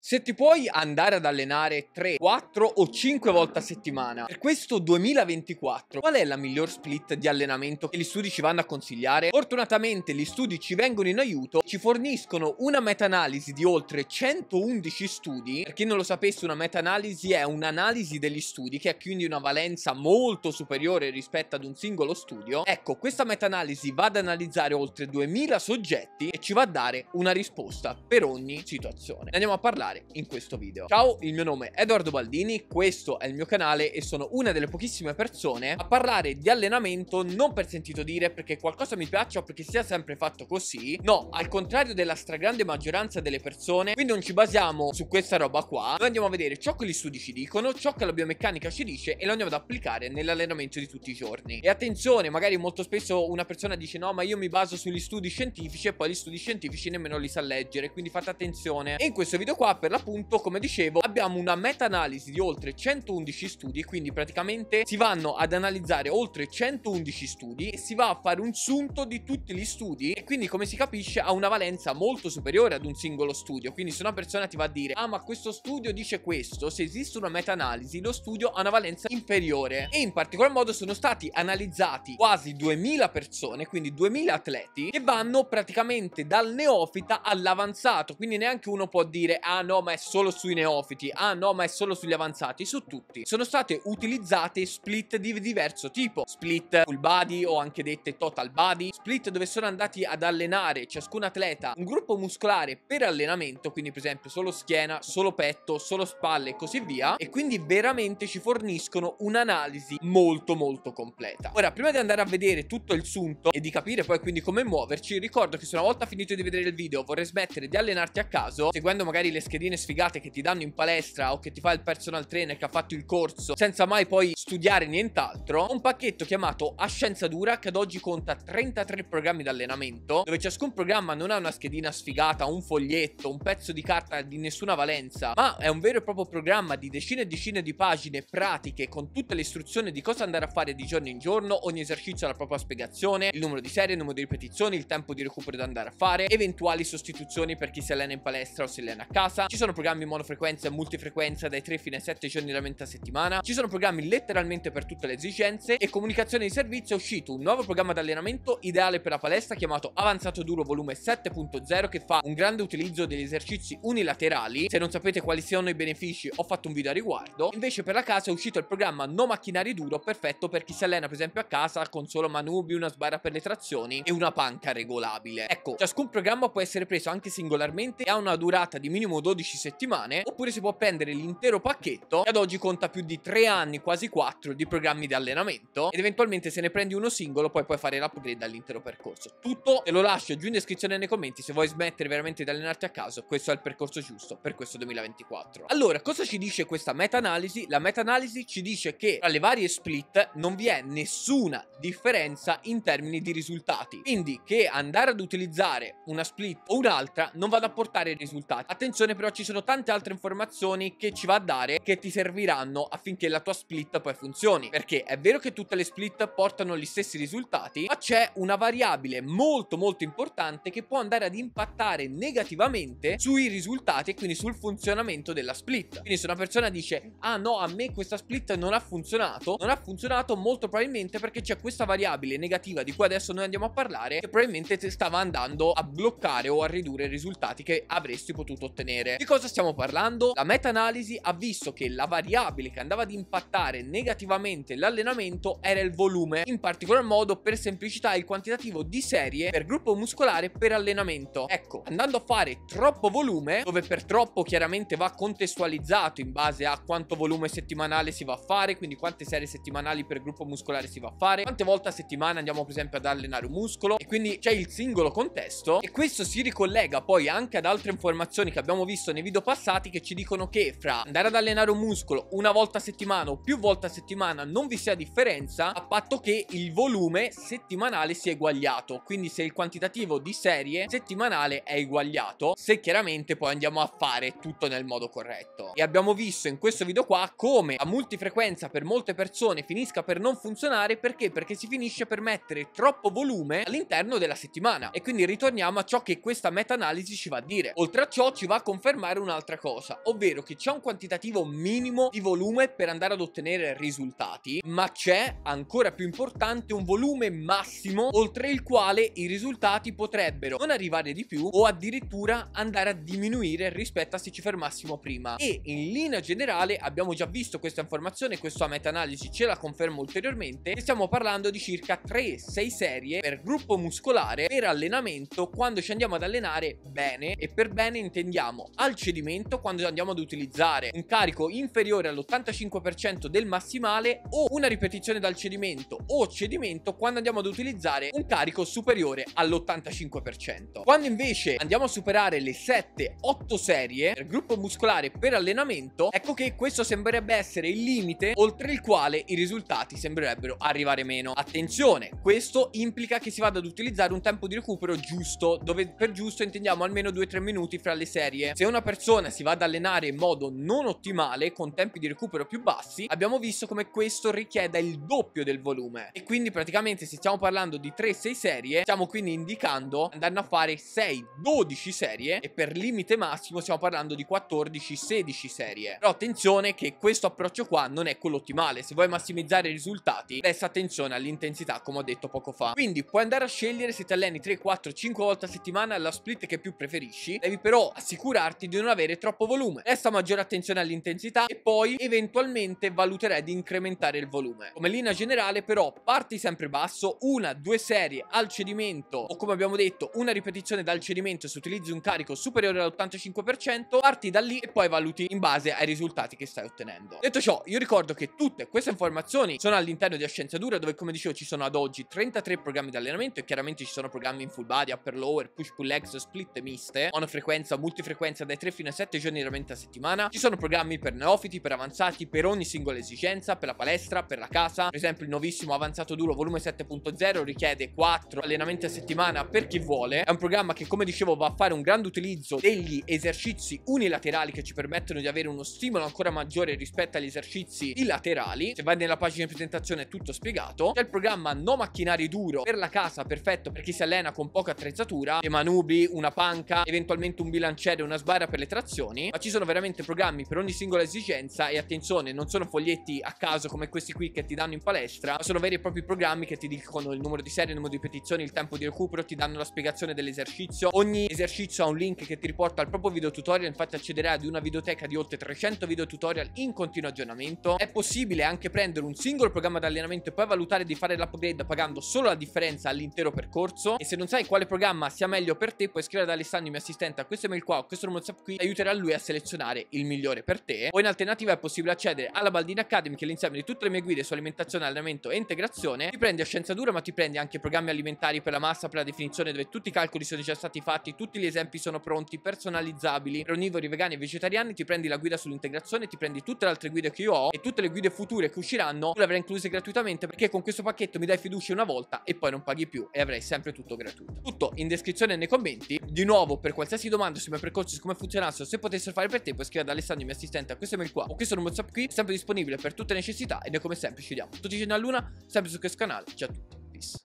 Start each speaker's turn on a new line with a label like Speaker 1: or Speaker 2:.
Speaker 1: Se ti puoi andare ad allenare 3, 4 o 5 volte a settimana, per questo 2024, qual è la miglior split di allenamento che gli studi ci vanno a consigliare? Fortunatamente gli studi ci vengono in aiuto, ci forniscono una meta-analisi di oltre 111 studi. Per chi non lo sapesse, una meta-analisi è un'analisi degli studi che ha quindi una valenza molto superiore rispetto ad un singolo studio. Ecco, questa meta-analisi va ad analizzare oltre 2000 soggetti e ci va a dare una risposta per ogni situazione. Andiamo a parlare affrontare in questo video. Ciao, il mio nome è Edoardo Baldini, questo è il mio canale e sono una delle pochissime persone a parlare di allenamento non per sentito dire perché qualcosa mi piaccia o perché sia sempre fatto così, no, al contrario della stragrande maggioranza delle persone, quindi non ci basiamo su questa roba qua, noi andiamo a vedere ciò che gli studi ci dicono, ciò che la biomeccanica ci dice e lo andiamo ad applicare nell'allenamento di tutti i giorni. E attenzione, magari molto spesso una persona dice no ma io mi baso sugli studi scientifici e poi gli studi scientifici nemmeno li sa leggere, quindi fate attenzione. E in questo video qua per l'appunto, come dicevo, abbiamo una meta-analisi di oltre 111 studi, quindi praticamente si vanno ad analizzare oltre 111 studi e si va a fare un sunto di tutti gli studi e quindi come si capisce ha una valenza molto superiore ad un singolo studio, quindi se una persona ti va a dire "Ah, ma questo studio dice questo", se esiste una meta-analisi, lo studio ha una valenza inferiore e in particolar modo sono stati analizzati quasi 2000 persone, quindi 2000 atleti che vanno praticamente dal neofita all'avanzato, quindi neanche uno può dire "Ah, no ma è solo sui neofiti, ah no ma è solo sugli avanzati, su tutti. Sono state utilizzate split di diverso tipo, split full body o anche dette total body, split dove sono andati ad allenare ciascun atleta un gruppo muscolare per allenamento, quindi per esempio solo schiena, solo petto, solo spalle e così via, e quindi veramente ci forniscono un'analisi molto molto completa. Ora, prima di andare a vedere tutto il sunto e di capire poi quindi come muoverci, ricordo che se una volta finito di vedere il video vorrei smettere di allenarti a caso, seguendo magari le schede schedine sfigate che ti danno in palestra o che ti fa il personal trainer che ha fatto il corso senza mai poi studiare nient'altro, un pacchetto chiamato A Scienza Dura che ad oggi conta 33 programmi di allenamento, dove ciascun programma non ha una schedina sfigata, un foglietto, un pezzo di carta di nessuna valenza, ma è un vero e proprio programma di decine e decine di pagine pratiche con tutte le istruzioni di cosa andare a fare di giorno in giorno, ogni esercizio ha la propria spiegazione, il numero di serie, il numero di ripetizioni, il tempo di recupero da andare a fare, eventuali sostituzioni per chi si allena in palestra o si allena a casa, ci sono programmi monofrequenza e multifrequenza dai 3 fino ai 7 giorni della mente a settimana. Ci sono programmi letteralmente per tutte le esigenze e comunicazione di servizio è uscito un nuovo programma di allenamento ideale per la palestra chiamato Avanzato Duro Volume 7.0 che fa un grande utilizzo degli esercizi unilaterali. Se non sapete quali siano i benefici ho fatto un video a riguardo. Invece per la casa è uscito il programma No Macchinari Duro perfetto per chi si allena per esempio a casa con solo manubri, una sbarra per le trazioni e una panca regolabile. Ecco, ciascun programma può essere preso anche singolarmente e ha una durata di minimo 12 12 settimane, oppure si può prendere l'intero pacchetto che ad oggi conta più di 3 anni, quasi 4, di programmi di allenamento ed eventualmente se ne prendi uno singolo poi puoi fare l'upgrade all'intero percorso. Tutto te lo lascio giù in descrizione e nei commenti se vuoi smettere veramente di allenarti a caso, questo è il percorso giusto per questo 2024. Allora, cosa ci dice questa meta-analisi? La meta-analisi ci dice che tra le varie split non vi è nessuna differenza in termini di risultati, quindi che andare ad utilizzare una split o un'altra non vada a portare risultati. Attenzione però però ci sono tante altre informazioni che ci va a dare che ti serviranno affinché la tua split poi funzioni. Perché è vero che tutte le split portano gli stessi risultati, ma c'è una variabile molto molto importante che può andare ad impattare negativamente sui risultati e quindi sul funzionamento della split. Quindi se una persona dice "Ah no, a me questa split non ha funzionato", non ha funzionato molto probabilmente perché c'è questa variabile negativa di cui adesso noi andiamo a parlare che probabilmente stava andando a bloccare o a ridurre i risultati che avresti potuto ottenere. Di cosa stiamo parlando? La meta-analisi ha visto che la variabile che andava ad impattare negativamente l'allenamento era il volume, in particolar modo per semplicità il quantitativo di serie per gruppo muscolare per allenamento. Ecco, andando a fare troppo volume, dove per troppo chiaramente va contestualizzato in base a quanto volume settimanale si va a fare, quindi quante serie settimanali per gruppo muscolare si va a fare, quante volte a settimana andiamo per esempio ad allenare un muscolo e quindi c'è il singolo contesto e questo si ricollega poi anche ad altre informazioni che abbiamo visto visto nei video passati che ci dicono che fra andare ad allenare un muscolo una volta a settimana o più volte a settimana non vi sia differenza a patto che il volume settimanale sia eguagliato, quindi se il quantitativo di serie settimanale è eguagliato, se chiaramente poi andiamo a fare tutto nel modo corretto. E abbiamo visto in questo video qua come la multifrequenza per molte persone finisca per non funzionare perché? Perché si finisce per mettere troppo volume all'interno della settimana e quindi ritorniamo a ciò che questa meta-analisi ci va a dire. Oltre a ciò ci va a confermare affermare un'altra cosa, ovvero che c'è un quantitativo minimo di volume per andare ad ottenere risultati, ma c'è, ancora più importante, un volume massimo oltre il quale i risultati potrebbero non arrivare di più o addirittura andare a diminuire rispetto a se ci fermassimo prima. E in linea generale abbiamo già visto questa informazione, questa meta-analisi ce la conferma ulteriormente, che stiamo parlando di circa 3-6 serie per gruppo muscolare per allenamento quando ci andiamo ad allenare bene e per bene intendiamo al cedimento quando andiamo ad utilizzare un carico inferiore all'85% del massimale o una ripetizione dal cedimento o cedimento quando andiamo ad utilizzare un carico superiore all'85%. Quando invece andiamo a superare le 7-8 serie per gruppo muscolare per allenamento, ecco che questo sembrerebbe essere il limite oltre il quale i risultati sembrerebbero arrivare meno. Attenzione, questo implica che si vada ad utilizzare un tempo di recupero giusto, dove per giusto intendiamo almeno 2-3 minuti fra le serie. Se una persona si va ad allenare in modo non ottimale, con tempi di recupero più bassi, abbiamo visto come questo richieda il doppio del volume. E quindi praticamente se stiamo parlando di 3-6 serie, stiamo quindi indicando andando a fare 6-12 serie e per limite massimo stiamo parlando di 14-16 serie. Però attenzione che questo approccio qua non è quello ottimale, se vuoi massimizzare i risultati, presta attenzione all'intensità come ho detto poco fa. Quindi puoi andare a scegliere se ti alleni 3, 4, 5 volte a settimana la split che più preferisci, devi però assicurarti accorti di non avere troppo volume. Resta maggiore attenzione all'intensità e poi eventualmente valuterei di incrementare il volume. Come linea generale però parti sempre basso, una, due serie al cedimento o come abbiamo detto una ripetizione dal cedimento se utilizzi un carico superiore all'85%, parti da lì e poi valuti in base ai risultati che stai ottenendo. Detto ciò, io ricordo che tutte queste informazioni sono all'interno di Ascienza Dura dove come dicevo ci sono ad oggi 33 programmi di allenamento e chiaramente ci sono programmi in full body, upper lower, push pull legs, split miste, monofrequenza, multifrequenza dai 3 fino a 7 giorni di allenamento a settimana. Ci sono programmi per neofiti, per avanzati, per ogni singola esigenza, per la palestra, per la casa. Per esempio il nuovissimo avanzato duro volume 7.0 richiede 4 allenamenti a settimana per chi vuole. È un programma che come dicevo va a fare un grande utilizzo degli esercizi unilaterali che ci permettono di avere uno stimolo ancora maggiore rispetto agli esercizi bilaterali. Se vai nella pagina di presentazione è tutto spiegato. C'è il programma no macchinari duro per la casa, perfetto per chi si allena con poca attrezzatura, le manubi, una panca, eventualmente un bilanciere, una sbarra aria per le trazioni, ma ci sono veramente programmi per ogni singola esigenza e attenzione, non sono foglietti a caso come questi qui che ti danno in palestra, ma sono veri e propri programmi che ti dicono il numero di serie, il numero di ripetizioni, il tempo di recupero, ti danno la spiegazione dell'esercizio. Ogni esercizio ha un link che ti riporta al proprio video tutorial, infatti accederai ad una videoteca di oltre 300 video tutorial in continuo aggiornamento. È possibile anche prendere un singolo programma di allenamento e poi valutare di fare l'upgrade pagando solo la differenza all'intero percorso e se non sai quale programma sia meglio per te puoi scrivere ad Alessandro, mio assistente, a questo email qua, o a questo numero WhatsApp qui aiuterà lui a selezionare il migliore per te o in alternativa è possibile accedere alla Baldina Academy che è l'insieme di tutte le mie guide su alimentazione, allenamento e integrazione ti prendi a scienza dura ma ti prendi anche programmi alimentari per la massa, per la definizione dove tutti i calcoli sono già stati fatti, tutti gli esempi sono pronti, personalizzabili per onivori vegani e vegetariani ti prendi la guida sull'integrazione, ti prendi tutte le altre guide che io ho e tutte le guide future che usciranno le avrai incluse gratuitamente perché con questo pacchetto mi dai fiducia una volta e poi non paghi più e avrai sempre tutto gratuito tutto in descrizione e nei commenti di nuovo per qualsiasi domanda sui mio percorso su come funzionassero, se potessero fare per te, puoi scrivere ad Alessandro, il mio assistente, a questo mail qua o questo numero WhatsApp qui, sempre disponibile per tutte le necessità e noi come sempre ci vediamo tutti i giorni a luna, sempre su questo canale. Ciao a tutti, peace.